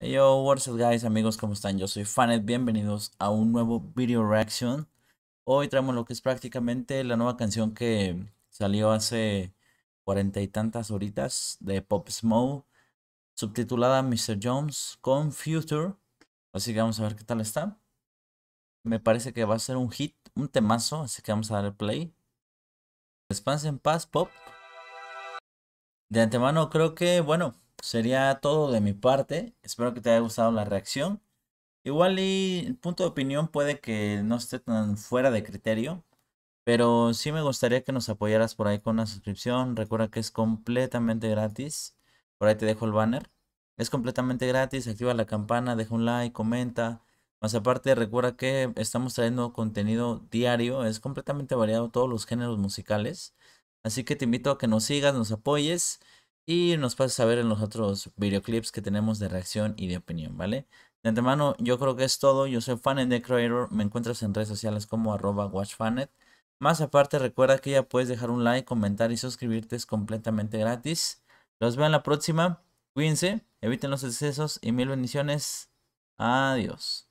Hey yo, what's up guys, amigos, ¿cómo están? Yo soy Fanet, bienvenidos a un nuevo video reaction. Hoy traemos lo que es prácticamente la nueva canción que salió hace cuarenta y tantas horitas de Pop Smoke, subtitulada Mr. Jones con Future. Así que vamos a ver qué tal está. Me parece que va a ser un hit, un temazo, así que vamos a el play. Response paz, Pop. De antemano creo que, bueno, sería todo de mi parte. Espero que te haya gustado la reacción. Igual y el punto de opinión puede que no esté tan fuera de criterio, pero sí me gustaría que nos apoyaras por ahí con una suscripción. Recuerda que es completamente gratis. Por ahí te dejo el banner. Es completamente gratis. Activa la campana, deja un like, comenta. Más aparte, recuerda que estamos trayendo contenido diario. Es completamente variado todos los géneros musicales. Así que te invito a que nos sigas, nos apoyes y nos pases a ver en los otros videoclips que tenemos de reacción y de opinión, ¿vale? De antemano, yo creo que es todo. Yo soy Fanet de Creator. Me encuentras en redes sociales como arroba watchfanet. Más aparte, recuerda que ya puedes dejar un like, comentar y suscribirte. Es completamente gratis. Los veo en la próxima. Cuídense, eviten los excesos y mil bendiciones. Adiós.